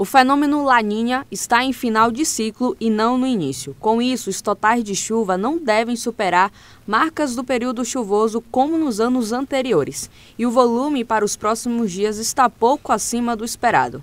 O fenômeno Laninha está em final de ciclo e não no início. Com isso, os totais de chuva não devem superar marcas do período chuvoso como nos anos anteriores, e o volume para os próximos dias está pouco acima do esperado.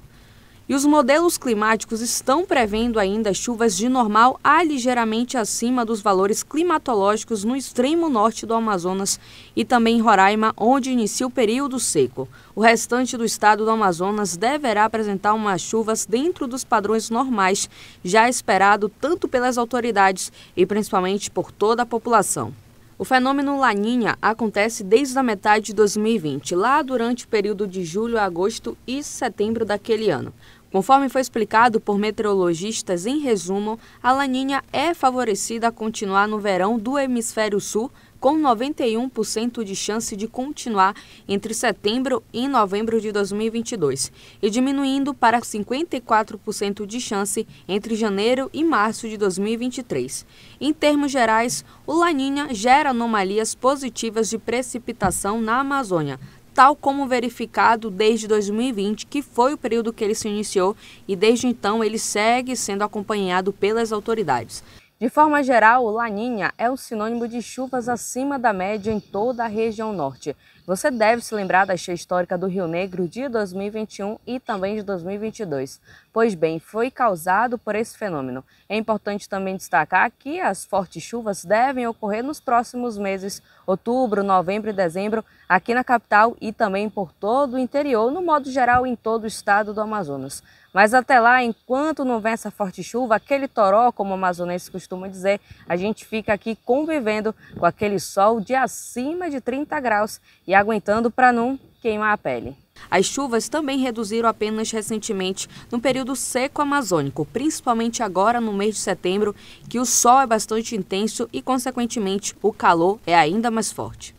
E os modelos climáticos estão prevendo ainda chuvas de normal a ligeiramente acima dos valores climatológicos no extremo norte do Amazonas e também em Roraima, onde inicia o período seco. O restante do estado do Amazonas deverá apresentar umas chuvas dentro dos padrões normais, já esperado tanto pelas autoridades e principalmente por toda a população. O fenômeno Laninha acontece desde a metade de 2020, lá durante o período de julho, agosto e setembro daquele ano. Conforme foi explicado por meteorologistas em resumo, a laninha é favorecida a continuar no verão do hemisfério sul, com 91% de chance de continuar entre setembro e novembro de 2022 e diminuindo para 54% de chance entre janeiro e março de 2023. Em termos gerais, o Laninha gera anomalias positivas de precipitação na Amazônia, tal como verificado desde 2020, que foi o período que ele se iniciou, e desde então ele segue sendo acompanhado pelas autoridades. De forma geral, laninha é um sinônimo de chuvas acima da média em toda a região norte. Você deve se lembrar da cheia histórica do Rio Negro de 2021 e também de 2022. Pois bem, foi causado por esse fenômeno. É importante também destacar que as fortes chuvas devem ocorrer nos próximos meses, outubro, novembro e dezembro, aqui na capital e também por todo o interior, no modo geral em todo o estado do Amazonas. Mas até lá, enquanto não vem essa forte chuva, aquele toró, como o amazonense costuma dizer, a gente fica aqui convivendo com aquele sol de acima de 30 graus e aguentando para não queimar a pele. As chuvas também reduziram apenas recentemente no período seco amazônico, principalmente agora no mês de setembro, que o sol é bastante intenso e, consequentemente, o calor é ainda mais forte.